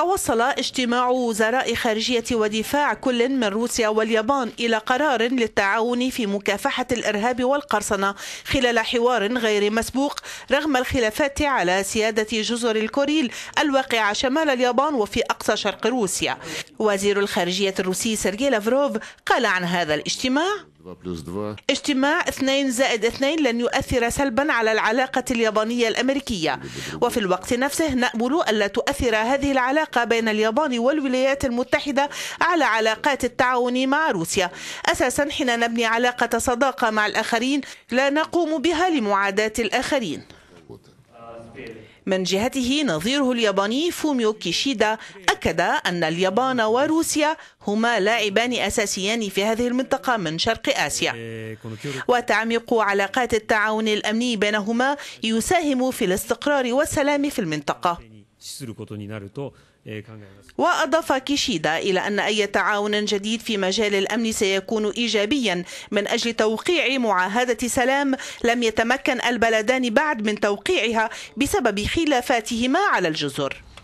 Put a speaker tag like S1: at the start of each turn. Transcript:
S1: توصل اجتماع وزراء خارجية ودفاع كل من روسيا واليابان إلى قرار للتعاون في مكافحة الإرهاب والقرصنة خلال حوار غير مسبوق رغم الخلافات على سيادة جزر الكوريل الواقعة شمال اليابان وفي أقصى شرق روسيا وزير الخارجية الروسي سيرجي لافروف قال عن هذا الاجتماع اجتماع اثنين زائد اثنين لن يؤثر سلبا على العلاقة اليابانية الأمريكية وفي الوقت نفسه نأمل ألا تؤثر هذه العلاقة بين اليابان والولايات المتحدة على علاقات التعاون مع روسيا أساسا حين نبني علاقة صداقة مع الآخرين لا نقوم بها لمعاداة الآخرين من جهته نظيره الياباني فوميو كيشيدا أكد أن اليابان وروسيا هما لاعبان أساسيان في هذه المنطقة من شرق آسيا وتعمق علاقات التعاون الأمني بينهما يساهم في الاستقرار والسلام في المنطقة إيه، وأضاف كيشيدا إلى أن أي تعاون جديد في مجال الأمن سيكون إيجابيا من أجل توقيع معاهدة سلام لم يتمكن البلدان بعد من توقيعها بسبب خلافاتهما على الجزر